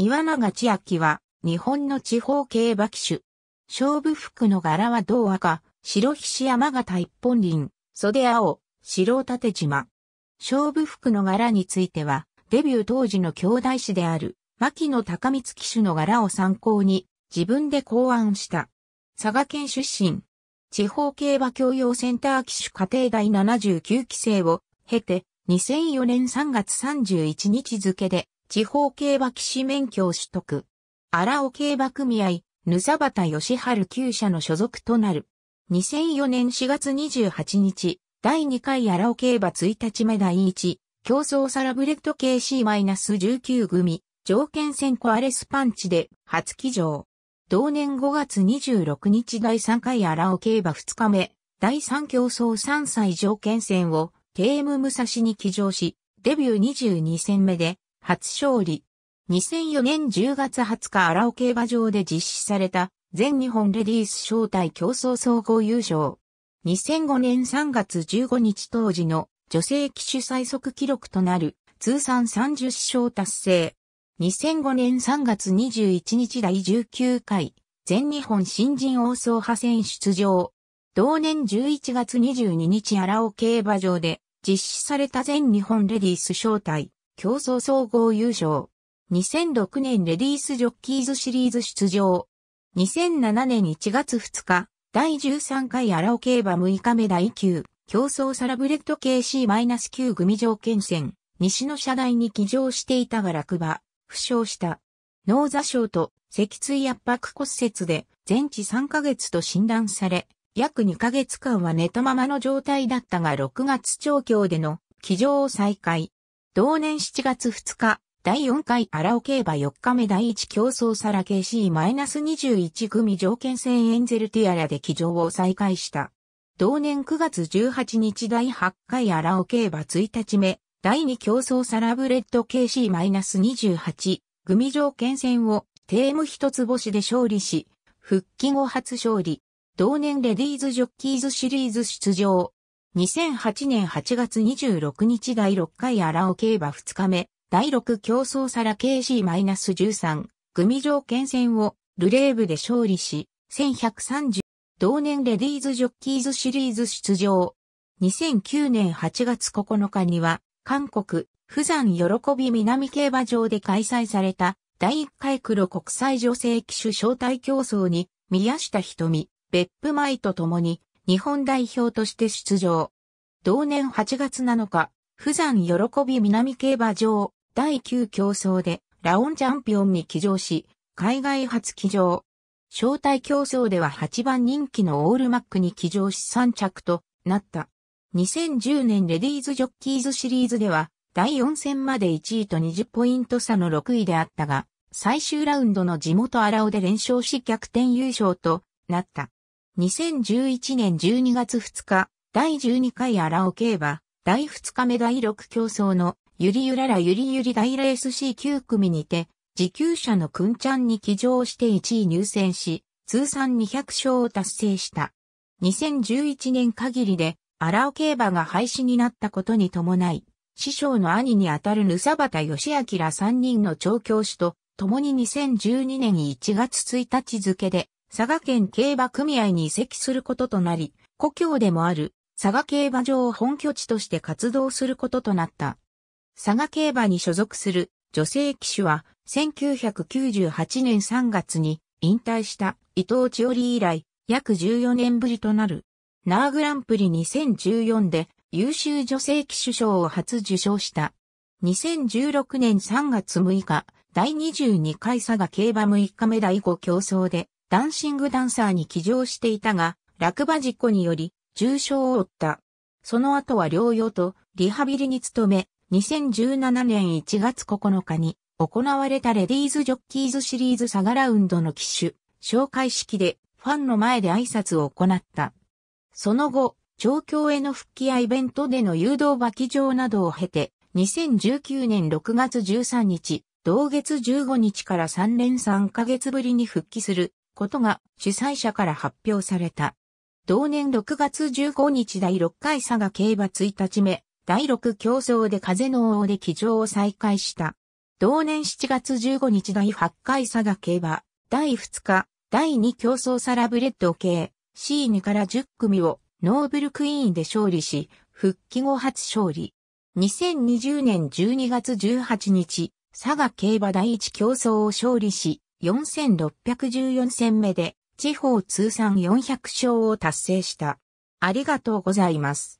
岩永千秋は、日本の地方競馬騎手。勝負服の柄は銅赤、白菱山形一本輪、袖青、白立島。勝負服の柄については、デビュー当時の兄弟子である、牧野高光騎手の柄を参考に、自分で考案した。佐賀県出身。地方競馬教養センター騎手家庭第79期生を経て、2004年3月31日付で地方競馬騎士免許を取得。荒尾競馬組合、ぬさばたヨシハル。厩社の所属となる。2004年4月28日、第2回荒尾競馬1日目第1、競争サラブレッド KC-19 組、条件戦コアレスパンチで初騎乗。同年5月26日第3回荒尾競馬2日目、第3競争3歳条件戦を、KM 武蔵に騎乗し、デビュー22戦目で初勝利。2004年10月20日荒尾競馬場で実施された全日本レディース招待競争総合優勝。2005年3月15日当時の女性騎手最速記録となる通算30勝達成。2005年3月21日第19回全日本新人王総派戦出場。同年11月22日荒尾競馬場で実施された全日本レディース招待競争総合優勝。2006年レディースジョッキーズシリーズ出場。2007年1月2日、第13回荒尾競馬6日目第9、競争サラブレッド KC-9 組条件戦、西の車台に騎乗していたが落馬、負傷した。脳座症と脊椎圧迫骨折で全治3ヶ月と診断され、約2ヶ月間は寝たままの状態だったが6月調教での騎乗を再開。同年7月2日、第4回荒尾競馬4日目第1競争サラ KC-21 組条件戦エンゼルティアラで騎乗を再開した。同年9月18日第8回荒尾競馬1日目、第2競争サラブレッド KC-28 組条件戦をテーム一つ星で勝利し、復帰後初勝利。同年レディーズジョッキーズシリーズ出場、2008年8月26日第6回アラオ競馬2日目、第6競争皿 k c 1 3組条件戦をルレーブで勝利し、1130同年レディーズジョッキーズシリーズ出場。2009年8月9日には、韓国、釜山喜び南競馬場で開催された第1回黒国際女性騎手招待競争に宮下瞳、別府舞と共に日本代表として出場。同年8月7日、富山喜び南競馬場第9競争でラオンチャンピオンに騎乗し、海外初騎乗。招待競争では8番人気のオールマックに騎乗し3着となった。2010年レディーズジョッキーズシリーズでは第4戦まで1位と20ポイント差の6位であったが、最終ラウンドの地元荒尾で連勝し逆転優勝となった。2011年12月2日、第12回荒尾競馬、第2日目第6競争の、ゆりゆららゆりゆり大レース C9 組にて、自給者のくんちゃんに騎乗して1位入選し、通算200勝を達成した。2011年限りで、荒尾競馬が廃止になったことに伴い、師匠の兄にあたるぬさばたよしあきら3人の調教師と、共に2012年1月1日付で、佐賀県競馬組合に移籍することとなり、故郷でもある佐賀競馬場を本拠地として活動することとなった。佐賀競馬に所属する女性騎手は1998年3月に引退した伊藤千織以来約14年ぶりとなる。ナーグランプリ2014で優秀女性騎手賞を初受賞した。2016年3月6日、第22回佐賀競馬6日目第5競争でダンシングダンサーに起乗していたが、落馬事故により重傷を負った。その後は療養とリハビリに努め、2017年1月9日に行われたレディーズジョッキーズシリーズサガラウンドの機種、紹介式でファンの前で挨拶を行った。その後、調教への復帰やイベントでの誘導馬騎乗などを経て、2019年6月13日、同月15日から3連3ヶ月ぶりに復帰することが主催者から発表された。同年6月15日第6回佐賀競馬1日目、第6競争で風の王で騎乗を再開した。同年7月15日第8回佐賀競馬、第2日、第2競争サラブレッド系 C2 から10組をノーブルクイーンで勝利し、復帰後初勝利。2020年12月18日、佐賀競馬第1競争を勝利し、4614戦目で地方通算400勝を達成した。ありがとうございます。